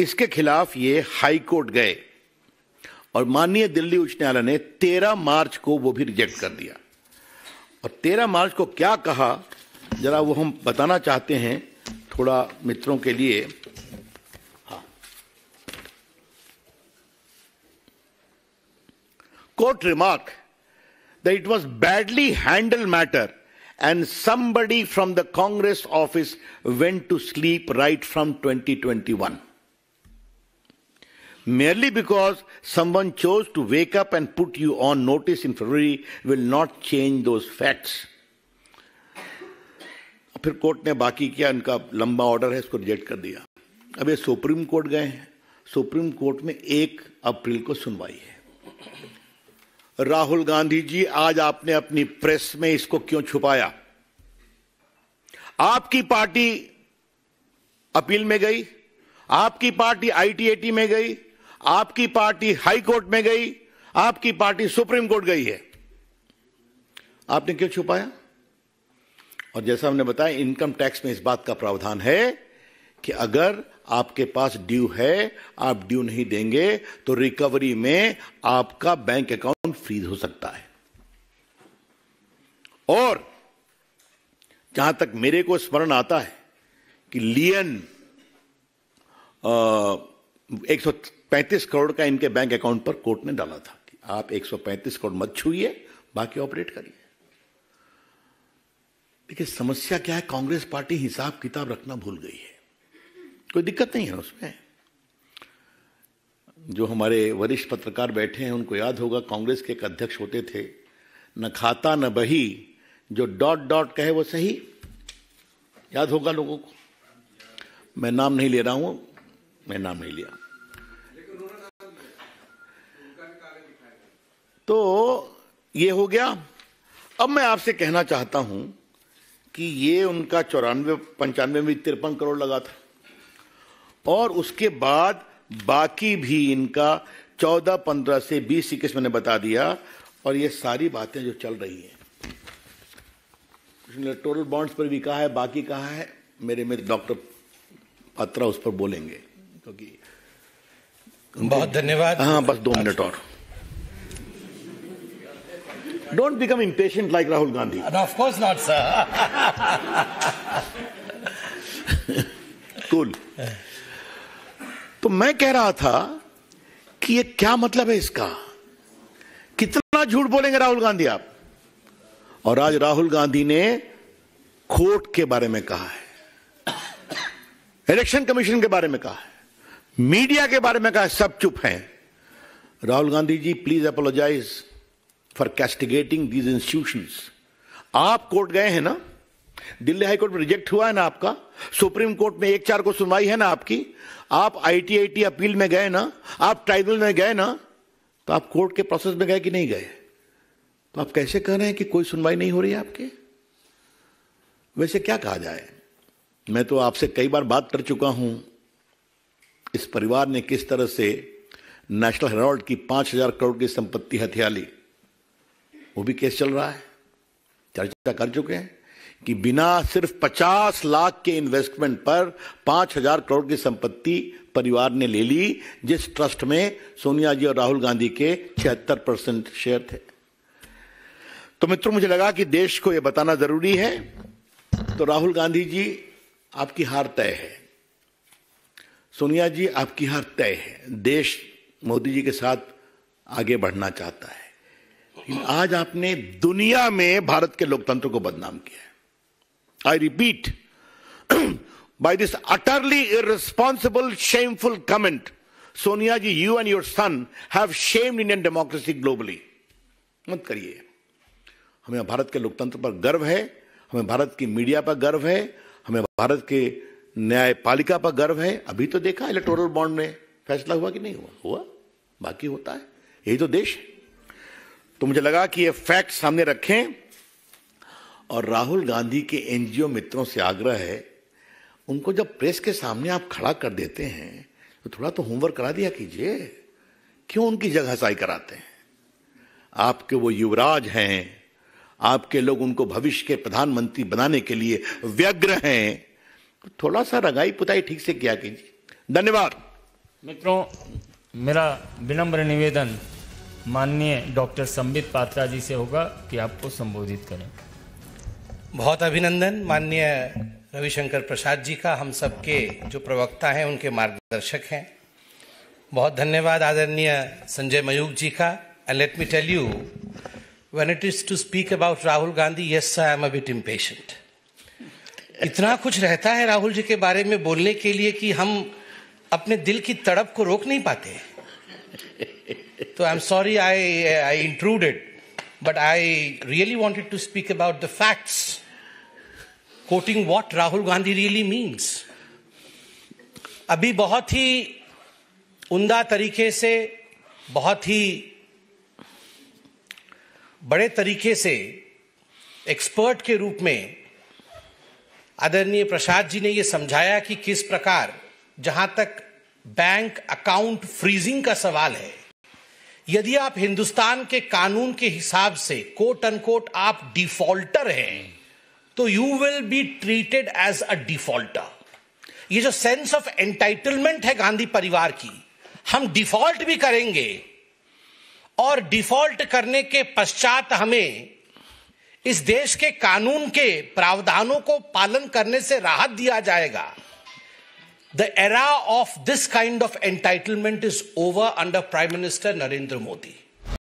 इसके खिलाफ ये हाई कोर्ट गए और माननीय दिल्ली उच्च न्यायालय ने तेरह मार्च को वो भी रिजेक्ट कर दिया और तेरह मार्च को क्या कहा जरा वो हम बताना चाहते हैं थोड़ा मित्रों के लिए हाँ। Court remark the it was badly handle matter and somebody from the Congress office went to sleep right from twenty twenty one merely because someone chose to wake up and put you on notice in February will not change those facts. फिर court ने बाकी किया उनका लंबा order है इसको reject कर दिया अब ये सुप्रीम कोर्ट गए हैं सुप्रीम कोर्ट में एक अप्रैल को सुनवाई है राहुल गांधी जी आज आपने अपनी प्रेस में इसको क्यों छुपाया आपकी पार्टी अपील में गई आपकी पार्टी आईटीएटी में गई आपकी पार्टी हाई कोर्ट में गई आपकी पार्टी सुप्रीम कोर्ट गई है आपने क्यों छुपाया और जैसा हमने बताया इनकम टैक्स में इस बात का प्रावधान है कि अगर आपके पास ड्यू है आप ड्यू नहीं देंगे तो रिकवरी में आपका बैंक अकाउंट फ्रीज हो सकता है और जहां तक मेरे को स्मरण आता है कि लियन आ, 135 करोड़ का इनके बैंक अकाउंट पर कोर्ट ने डाला था कि आप 135 करोड़ मत छूइए बाकी ऑपरेट करिए देखिए समस्या क्या है कांग्रेस पार्टी हिसाब किताब रखना भूल गई है कोई दिक्कत नहीं है उसमें जो हमारे वरिष्ठ पत्रकार बैठे हैं उनको याद होगा कांग्रेस के एक अध्यक्ष होते थे न खाता न बही जो डॉट डॉट कहे वो सही याद होगा लोगों को मैं नाम नहीं ले रहा हूं मैं नाम नहीं लिया तो ये हो गया अब मैं आपसे कहना चाहता हूं कि ये उनका चौरानवे पंचानवे में तिरपन करोड़ लगा था और उसके बाद बाकी भी इनका चौदह पंद्रह से बीस इक्कीस मैंने बता दिया और ये सारी बातें जो चल रही हैं उसने टोटल बॉन्ड्स पर भी कहा है बाकी कहा है मेरे में डॉक्टर पात्रा उस पर बोलेंगे क्योंकि बहुत धन्यवाद हाँ बस दो मिनट और Don't become impatient like Rahul Gandhi. No, of course not, sir. cool. तो मैं कह रहा था कि ये क्या मतलब है इसका कितना झूठ बोलेंगे राहुल गांधी आप और आज राहुल गांधी ने खोट के बारे में कहा है इलेक्शन कमीशन के बारे में कहा है मीडिया के बारे में कहा है सब चुप हैं Rahul Gandhi ji please apologise for castigating these institution आप कोर्ट गए हैं ना दिल्ली हाई कोर्ट में रिजेक्ट हुआ है ना आपका सुप्रीम कोर्ट में एक चार को सुनवाई है ना आपकी आप आईटीआईटी अपील में गए ना आप ट्राइबल में गए ना तो आप कोर्ट के प्रोसेस में गए कि नहीं गए तो आप कैसे कह रहे हैं कि कोई सुनवाई नहीं हो रही है आपके वैसे क्या कहा जाए मैं तो आपसे कई बार बात कर चुका हूं इस परिवार ने किस तरह से नेशनल हेराल्ड की पांच हजार करोड़ की संपत्ति हथियार ली वो भी केस चल रहा है चर्चा कर चुके हैं कि बिना सिर्फ 50 लाख के इन्वेस्टमेंट पर 5000 करोड़ की संपत्ति परिवार ने ले ली जिस ट्रस्ट में सोनिया जी और राहुल गांधी के 76 परसेंट शेयर थे तो मित्रों मुझे लगा कि देश को यह बताना जरूरी है तो राहुल गांधी जी आपकी हार तय है सोनिया जी आपकी हार तय है देश मोदी जी के साथ आगे बढ़ना चाहता है आज आपने दुनिया में भारत के लोकतंत्र को बदनाम किया है I repeat this utterly utterly irresponsible, shameful comment Sonia ji you and your son have shamed Indian democracy globally मत करिए हमें भारत के लोकतंत्र पर गर्व है हमें भारत की मीडिया पर गर्व है हमें भारत के न्यायपालिका पर गर्व है अभी तो देखा इलेक्टोरल बॉन्ड में फैसला हुआ कि नहीं हुआ हुआ बाकी होता है यही तो देश है तो मुझे लगा कि ये फैक्ट सामने रखें और राहुल गांधी के एनजीओ मित्रों से आग्रह है उनको जब प्रेस के सामने आप खड़ा कर देते हैं तो थोड़ा तो होमवर्क करा दिया कीजिए क्यों उनकी जगह हसाई कराते हैं आपके वो युवराज हैं आपके लोग उनको भविष्य के प्रधानमंत्री बनाने के लिए व्यग्र हैं तो थोड़ा सा रगाई पुताई ठीक से किया कीजिए धन्यवाद मित्रों मेरा विनम्र निवेदन माननीय डॉक्टर संबित पात्रा जी से होगा कि आपको संबोधित करें बहुत अभिनंदन माननीय रविशंकर प्रसाद जी का हम सबके जो प्रवक्ता हैं उनके मार्गदर्शक हैं बहुत धन्यवाद आदरणीय संजय मयूख जी का and let me tell you when it is to speak about Rahul Gandhi, yes, I am a bit impatient. इतना कुछ रहता है राहुल जी के बारे में बोलने के लिए कि हम अपने दिल की तड़प को रोक नहीं पाते So I'm sorry I, I intruded, but I really wanted to speak about the facts, quoting what Rahul Gandhi really means. अभी बहुत ही उमदा तरीके से बहुत ही बड़े तरीके से एक्सपर्ट के रूप में आदरणीय प्रसाद जी ने ये समझाया कि किस प्रकार जहां तक बैंक अकाउंट फ्रीजिंग का सवाल है यदि आप हिंदुस्तान के कानून के हिसाब से कोट अनकोट आप डिफॉल्टर हैं तो you will be treated as a defaulter ये जो सेंस ऑफ एंटाइटलमेंट है गांधी परिवार की हम डिफॉल्ट भी करेंगे और डिफॉल्ट करने के पश्चात हमें इस देश के कानून के प्रावधानों को पालन करने से राहत दिया जाएगा The era of this kind of entitlement is over under Prime Minister Narendra Modi.